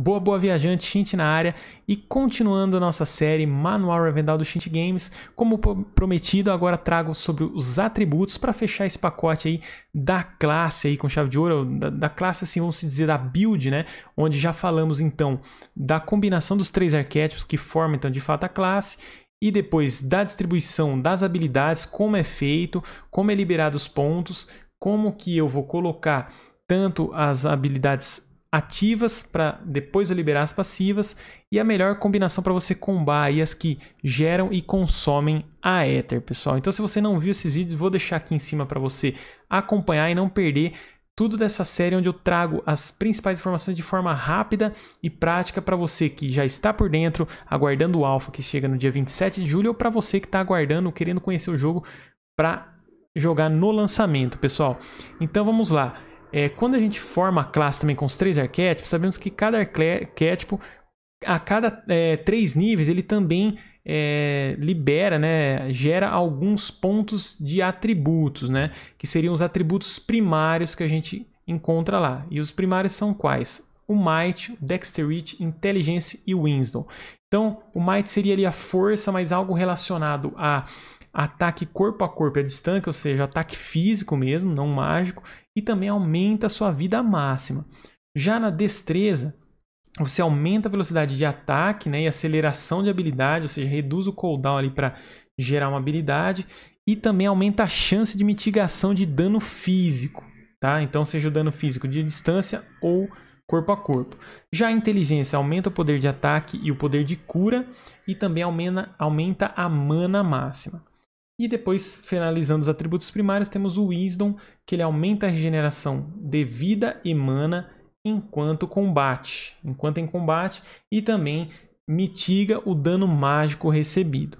Boa, boa viajante, Shint na área e continuando nossa série Manual Revendal do Shint Games, como prometido, agora trago sobre os atributos para fechar esse pacote aí da classe aí com chave de ouro, da, da, classe assim, vamos dizer, da build, né? Onde já falamos então da combinação dos três arquétipos que formam então de fato a classe e depois da distribuição das habilidades, como é feito, como é liberado os pontos, como que eu vou colocar tanto as habilidades ativas para depois eu liberar as passivas e a melhor combinação para você combar aí as que geram e consomem a Ether, pessoal. Então se você não viu esses vídeos, vou deixar aqui em cima para você acompanhar e não perder tudo dessa série onde eu trago as principais informações de forma rápida e prática para você que já está por dentro, aguardando o alfa que chega no dia 27 de julho ou para você que está aguardando, querendo conhecer o jogo para jogar no lançamento, pessoal. Então vamos lá. É, quando a gente forma a classe também com os três arquétipos, sabemos que cada arquétipo, a cada é, três níveis, ele também é, libera, né, gera alguns pontos de atributos, né, que seriam os atributos primários que a gente encontra lá. E os primários são quais? o Might, o Dexterity, Intelligence e Wisdom. Então, o Might seria ali a força, mas algo relacionado a ataque corpo a corpo à distância, ou seja, ataque físico mesmo, não mágico, e também aumenta a sua vida máxima. Já na destreza, você aumenta a velocidade de ataque né, e aceleração de habilidade, ou seja, reduz o cooldown ali para gerar uma habilidade, e também aumenta a chance de mitigação de dano físico, tá? Então, seja o dano físico de distância ou corpo a corpo. Já a inteligência aumenta o poder de ataque e o poder de cura e também aumenta, aumenta a mana máxima. E depois, finalizando os atributos primários, temos o Wisdom, que ele aumenta a regeneração de vida e mana enquanto combate, enquanto em combate, e também mitiga o dano mágico recebido.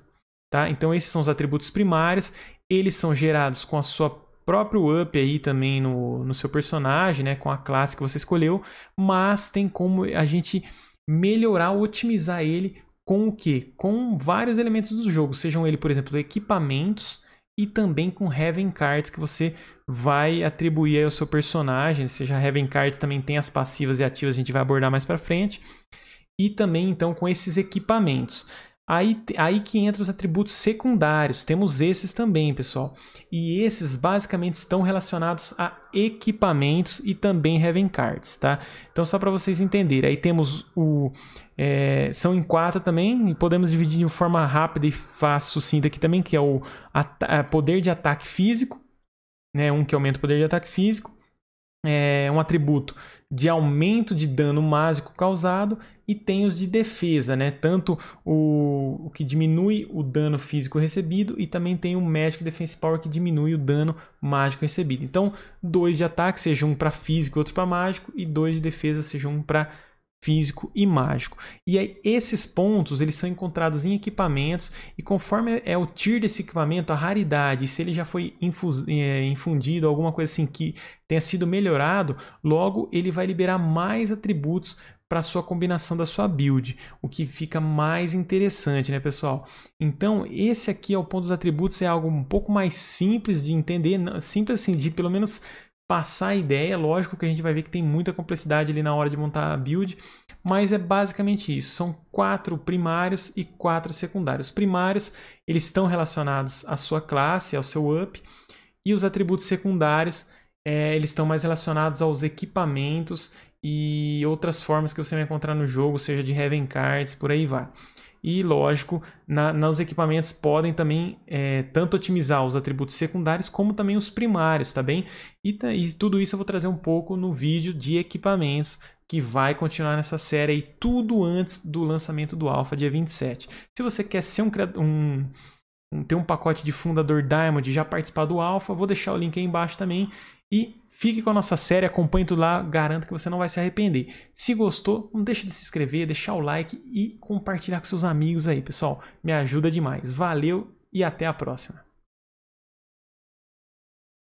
Tá? Então esses são os atributos primários, eles são gerados com a sua próprio up aí também no, no seu personagem, né? Com a classe que você escolheu, mas tem como a gente melhorar, otimizar ele com o que? Com vários elementos do jogo, sejam ele, por exemplo, equipamentos e também com Heaven Cards que você vai atribuir ao seu personagem, seja Heaven Cards também tem as passivas e ativas, a gente vai abordar mais para frente. E também então com esses equipamentos. Aí, aí que entra os atributos secundários, temos esses também, pessoal. E esses basicamente estão relacionados a equipamentos e também Heaven Cards, tá? Então só para vocês entenderem, aí temos o... É, são em quatro também, e podemos dividir de forma rápida e fácil, sucinta aqui também, que é o é, poder de ataque físico, né? Um que aumenta o poder de ataque físico, é, um atributo de aumento de dano mágico causado e tem os de defesa, né? Tanto o, o que diminui o dano físico recebido e também tem o Magic Defense Power que diminui o dano mágico recebido. Então, dois de ataque, seja um para físico e outro para mágico, e dois de defesa, seja um para físico e mágico. E aí esses pontos eles são encontrados em equipamentos e conforme é o tier desse equipamento, a raridade, se ele já foi é, infundido, alguma coisa assim que tenha sido melhorado, logo ele vai liberar mais atributos para sua combinação da sua build, o que fica mais interessante, né, pessoal? Então, esse aqui é o ponto dos atributos, é algo um pouco mais simples de entender, simples assim, de pelo menos passar a ideia. Lógico que a gente vai ver que tem muita complexidade ali na hora de montar a build, mas é basicamente isso. São quatro primários e quatro secundários. Os primários eles estão relacionados à sua classe, ao seu up, e os atributos secundários é, eles estão mais relacionados aos equipamentos e outras formas que você vai encontrar no jogo, seja de Heaven Cards, por aí vai. E, lógico, nos equipamentos podem também é, tanto otimizar os atributos secundários como também os primários, tá bem? E, tá, e tudo isso eu vou trazer um pouco no vídeo de equipamentos que vai continuar nessa série aí, tudo antes do lançamento do Alpha dia 27. Se você quer ser um, um tem um pacote de fundador Diamond, já participar do Alpha, vou deixar o link aí embaixo também. E fique com a nossa série, acompanhe tudo lá, garanto que você não vai se arrepender. Se gostou, não deixe de se inscrever, deixar o like e compartilhar com seus amigos aí, pessoal. Me ajuda demais. Valeu e até a próxima.